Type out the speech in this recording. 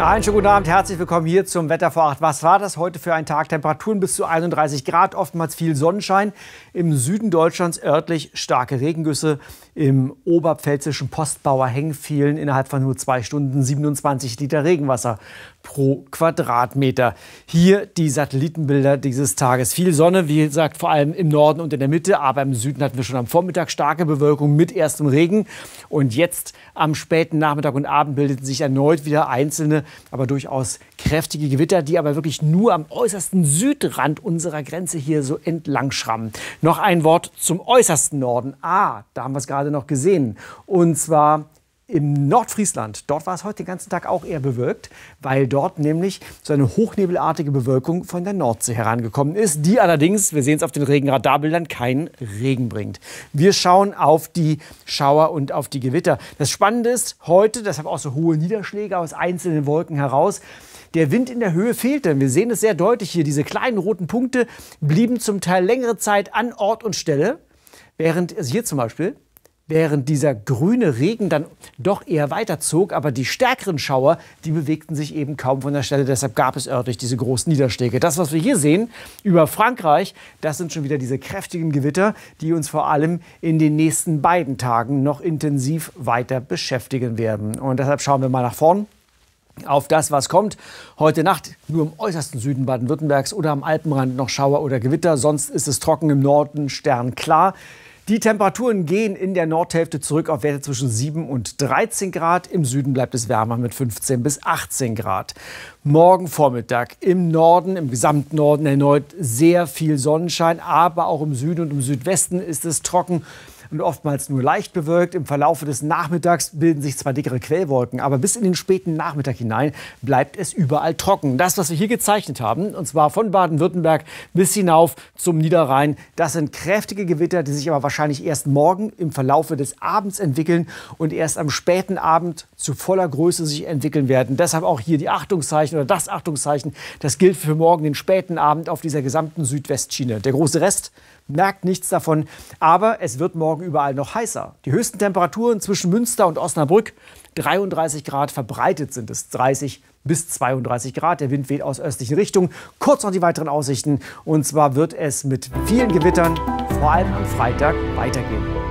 Einen schönen guten Abend, herzlich willkommen hier zum Wetter vor 8. Was war das heute für ein Tag? Temperaturen bis zu 31 Grad, oftmals viel Sonnenschein. Im Süden Deutschlands örtlich starke Regengüsse. Im oberpfälzischen Postbauer Hengfielen innerhalb von nur zwei Stunden 27 Liter Regenwasser pro Quadratmeter. Hier die Satellitenbilder dieses Tages. Viel Sonne, wie gesagt, vor allem im Norden und in der Mitte, aber im Süden hatten wir schon am Vormittag starke Bewölkung mit erstem Regen. Und jetzt am späten Nachmittag und Abend bildeten sich erneut wieder einzelne, aber durchaus kräftige Gewitter, die aber wirklich nur am äußersten Südrand unserer Grenze hier so entlang schrammen. Noch ein Wort zum äußersten Norden. Ah, da haben wir es gerade noch gesehen. Und zwar im Nordfriesland, dort war es heute den ganzen Tag auch eher bewölkt, weil dort nämlich so eine hochnebelartige Bewölkung von der Nordsee herangekommen ist, die allerdings, wir sehen es auf den Regenradarbildern, keinen Regen bringt. Wir schauen auf die Schauer und auf die Gewitter. Das Spannende ist heute, deshalb auch so hohe Niederschläge aus einzelnen Wolken heraus, der Wind in der Höhe fehlte. Wir sehen es sehr deutlich hier. Diese kleinen roten Punkte blieben zum Teil längere Zeit an Ort und Stelle, während es hier zum Beispiel während dieser grüne Regen dann doch eher weiterzog. Aber die stärkeren Schauer, die bewegten sich eben kaum von der Stelle. Deshalb gab es örtlich diese großen Niederschläge. Das, was wir hier sehen über Frankreich, das sind schon wieder diese kräftigen Gewitter, die uns vor allem in den nächsten beiden Tagen noch intensiv weiter beschäftigen werden. Und deshalb schauen wir mal nach vorn auf das, was kommt. Heute Nacht nur im äußersten Süden Baden-Württembergs oder am Alpenrand noch Schauer oder Gewitter. Sonst ist es trocken im Norden, sternklar. Die Temperaturen gehen in der Nordhälfte zurück auf Werte zwischen 7 und 13 Grad. Im Süden bleibt es wärmer mit 15 bis 18 Grad. Morgen Vormittag im Norden, im gesamten Norden erneut sehr viel Sonnenschein, aber auch im Süden und im Südwesten ist es trocken und oftmals nur leicht bewölkt. Im Verlauf des Nachmittags bilden sich zwar dickere Quellwolken, aber bis in den späten Nachmittag hinein bleibt es überall trocken. Das, was wir hier gezeichnet haben, und zwar von Baden-Württemberg bis hinauf zum Niederrhein, das sind kräftige Gewitter, die sich aber wahrscheinlich erst morgen im Verlaufe des Abends entwickeln und erst am späten Abend zu voller Größe sich entwickeln werden. Deshalb auch hier die Achtungszeichen oder das Achtungszeichen. Das gilt für morgen den späten Abend auf dieser gesamten Südwestschiene. Der große Rest merkt nichts davon. Aber es wird morgen überall noch heißer. Die höchsten Temperaturen zwischen Münster und Osnabrück 33 Grad, verbreitet sind es 30 bis 32 Grad. Der Wind weht aus östlichen Richtungen. Kurz noch die weiteren Aussichten. Und zwar wird es mit vielen Gewittern vor allem am Freitag weitergehen.